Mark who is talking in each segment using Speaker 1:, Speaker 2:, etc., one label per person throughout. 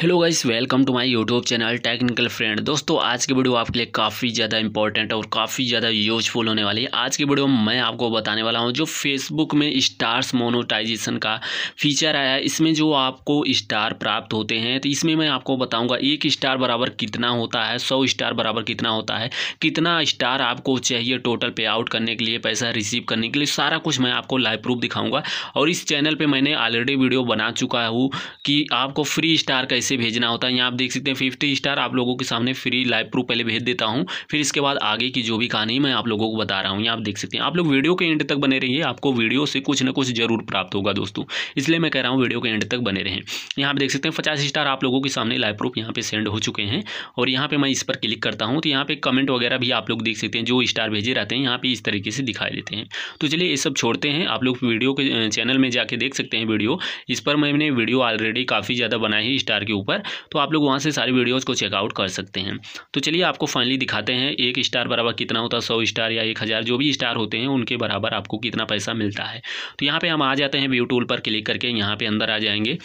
Speaker 1: hello guys welcome to my YouTube channel Technical Friend दोस्तों आज की वीडियो आपके लिए काफ़ी ज़्यादा इंपॉर्टेंट और काफ़ी ज़्यादा यूजफुल होने वाली है आज की वीडियो में मैं आपको बताने वाला हूं जो फेसबुक में स्टार्स मोनोटाइजेशन का फीचर आया है इसमें जो आपको स्टार प्राप्त होते हैं तो इसमें मैं आपको बताऊँगा एक स्टार बराबर कितना होता है सौ स्टार बराबर कितना होता है कितना स्टार आपको चाहिए टोटल पे आउट करने के लिए पैसा रिसीव करने के लिए सारा कुछ मैं आपको लाइव प्रूफ दिखाऊँगा और इस चैनल पर मैंने ऑलरेडी वीडियो बना चुका हूँ कि आपको फ्री स्टार कैसे कैसे भेजना होता है यहाँ आप देख सकते हैं फिफ्टी स्टार आप लोगों के सामने फ्री लाइव प्रूफ पहले भेज देता हूँ फिर इसके बाद आगे की जो भी कहानी मैं आप लोगों को बता रहा हूँ यहाँ आप देख सकते हैं आप लोग वीडियो के एंड तक बने रहिए आपको वीडियो से कुछ ना कुछ जरूर प्राप्त होगा दोस्तों इसलिए मैं कह रहा हूँ वीडियो के एंड तक बने रहें यहाँ आप देख सकते हैं पचास स्टार आप लोगों के सामने लाइव प्रूफ यहाँ पे सेंड हो चुके हैं और यहाँ पर मैं इस पर क्लिक करता हूँ तो यहाँ पे कमेंट वगैरह भी आप लोग देख सकते हैं जो स्टार भेजे रहते हैं यहाँ पर इस तरीके से दिखाई देते हैं तो चलिए ये सब छोड़ते हैं आप लोग वीडियो के चैनल में जाके देख सकते हैं वीडियो इस पर मैंने वीडियो ऑलरेडी काफ़ी ज़्यादा बनाई है स्टार के ऊपर तो आप लोग वहाँ से सारी वीडियोज़ को चेकआउट कर सकते हैं तो चलिए आपको फाइनली दिखाते हैं एक स्टार बराबर कितना होता है सौ स्टार या एक जो भी स्टार होते हैं उनके बराबर आपको कितना पैसा मिलता है तो यहाँ पर हम आ जाते हैं व्यू टूल पर क्लिक करके यहाँ पर अंदर आ जाएंगे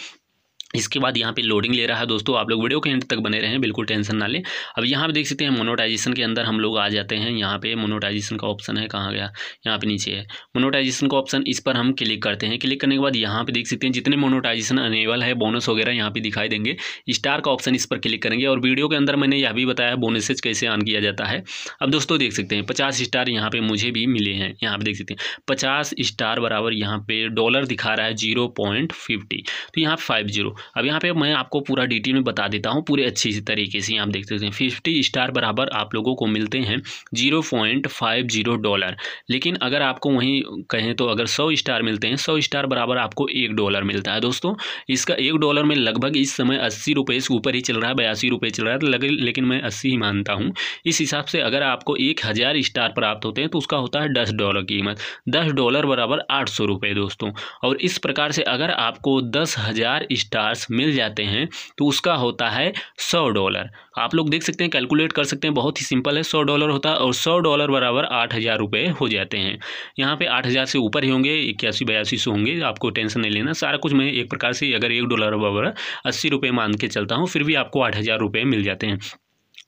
Speaker 1: इसके बाद यहाँ पे लोडिंग ले रहा है दोस्तों आप लोग वीडियो के एंड तक बने रहें बिल्कुल टेंशन ना लें अब यहाँ पे देख सकते हैं मोनोटाइजेशन के अंदर हम लोग आ जाते हैं यहाँ पे मोनोटाइजेशन का ऑप्शन है कहाँ गया यहाँ पे नीचे है मोनोटाइजेशन का ऑप्शन इस पर हम क्लिक करते हैं क्लिक करने के बाद यहाँ पे देख सकते हैं जितने मोनोटाइजेशन अनेबल है बोनस वगैरह यहाँ पर दिखाई देंगे स्टार का ऑप्शन इस पर क्लिक करेंगे और वीडियो के अंदर मैंने यह भी बताया बोनसेज कैसे ऑन किया जाता है अब दोस्तों देख सकते हैं पचास स्टार यहाँ पर मुझे भी मिले हैं यहाँ पर देख सकते हैं पचास स्टार बराबर यहाँ पर डॉलर दिखा रहा है जीरो तो यहाँ पर फाइव जीरो अब यहाँ पे मैं आपको पूरा डिटेल में बता देता हूँ पूरे अच्छे से तरीके से आप देख सकते हैं फिफ्टी स्टार बराबर आप लोगों को मिलते हैं zero point five zero dollar लेकिन अगर आपको वहीं कहें तो अगर सौ स्टार मिलते हैं सौ स्टार बराबर आपको एक डॉलर मिलता है दोस्तों इसका एक डॉलर में लगभग इस समय अस्सी रुपये से ऊपर ही चल रहा है बयासी रुपये चल रहा है लेकिन मैं अस्सी ही मानता हूँ इस हिसाब से अगर आपको एक हज़ार स्टार प्राप्त होते हैं तो उसका होता है दस डॉलर कीमत दस डॉलर बराबर आठ सौ रुपये दोस्तों और इस प्रकार से अगर आपको दस हज़ार स्टार पास मिल जाते हैं तो उसका होता है सौ डॉलर आप लोग देख सकते हैं कैलकुलेट कर सकते हैं बहुत ही सिंपल है सौ डॉलर होता है और सौ डॉलर बराबर आठ हज़ार रुपये हो जाते हैं यहाँ पे आठ हज़ार से ऊपर ही होंगे इक्यासी बयासी सौ होंगे आपको टेंशन नहीं लेना सारा कुछ मैं एक प्रकार से अगर एक डॉलर बराबर अस्सी रुपये मान के चलता हूँ फिर भी आपको आठ हज़ार रुपये मिल जाते हैं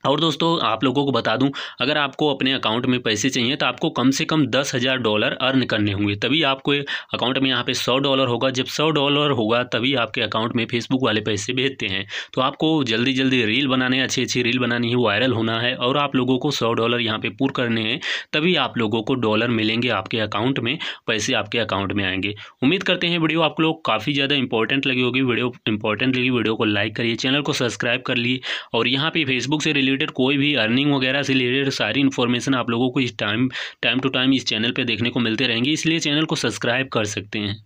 Speaker 1: और दोस्तों आप लोगों को बता दूं अगर आपको अपने अकाउंट में पैसे चाहिए तो आपको कम से कम दस हज़ार डॉलर अर्न करने होंगे तभी आपको अकाउंट में यहाँ पे सौ डॉलर होगा जब सौ डॉलर होगा तभी आपके अकाउंट में फेसबुक वाले पैसे भेजते हैं तो आपको जल्दी जल्दी रील बनाने अच्छी अच्छी रील बनानी है वायरल होना है और आप लोगों को सौ डॉलर यहाँ पर पूर करने हैं तभी आप लोगों को डॉलर मिलेंगे आपके अकाउंट में पैसे आपके अकाउंट में आएंगे उम्मीद करते हैं वीडियो आप लोग काफ़ी ज़्यादा इंपॉर्टेंट लगी होगी वीडियो इंपॉर्टेंट लगी वीडियो को लाइक करिए चैनल को सब्सक्राइब कर लिए और यहाँ पर फेसबुक से रिलेटेड रिलेटेड कोई भी अर्निंग वगैरह से रिलेटेड सारी इन्फॉर्मेशन आप लोगों को इस टाइम टाइम टू टाइम इस चैनल पर देखने को मिलते रहेंगे इसलिए चैनल को सब्सक्राइब कर सकते हैं